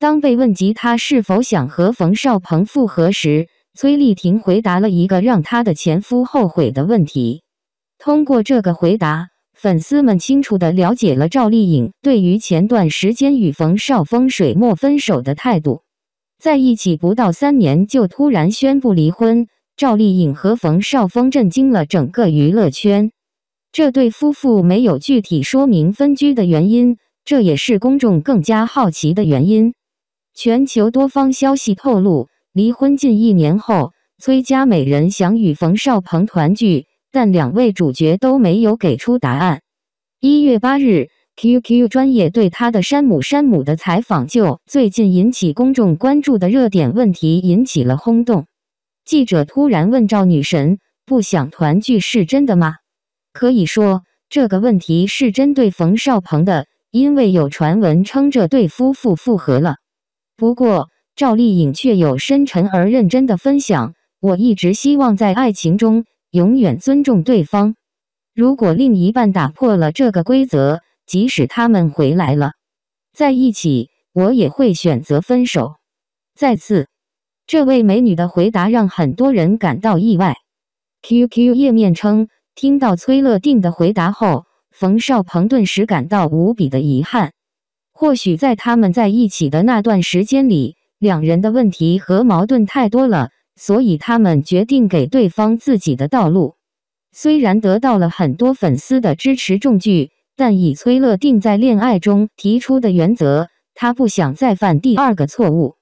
当被问及他是否想和冯绍峰复合时，崔丽婷回答了一个让她的前夫后悔的问题。通过这个回答，粉丝们清楚地了解了赵丽颖对于前段时间与冯绍峰水墨分手的态度。在一起不到三年就突然宣布离婚，赵丽颖和冯绍峰震惊了整个娱乐圈。这对夫妇没有具体说明分居的原因，这也是公众更加好奇的原因。全球多方消息透露，离婚近一年后，崔佳美人想与冯绍鹏团聚，但两位主角都没有给出答案。一月八日，QQ 专业对他的山姆山姆的采访就最近引起公众关注的热点问题引起了轰动。记者突然问赵女神：“不想团聚是真的吗？”可以说，这个问题是针对冯绍鹏的，因为有传闻称这对夫妇复合了。不过，赵丽颖却有深沉而认真的分享：“我一直希望在爱情中永远尊重对方。如果另一半打破了这个规则，即使他们回来了，在一起，我也会选择分手。”再次，这位美女的回答让很多人感到意外。QQ 页面称，听到崔乐定的回答后，冯绍鹏顿时感到无比的遗憾。或许在他们在一起的那段时间里，两人的问题和矛盾太多了，所以他们决定给对方自己的道路。虽然得到了很多粉丝的支持重聚，但以崔乐定在恋爱中提出的原则，他不想再犯第二个错误。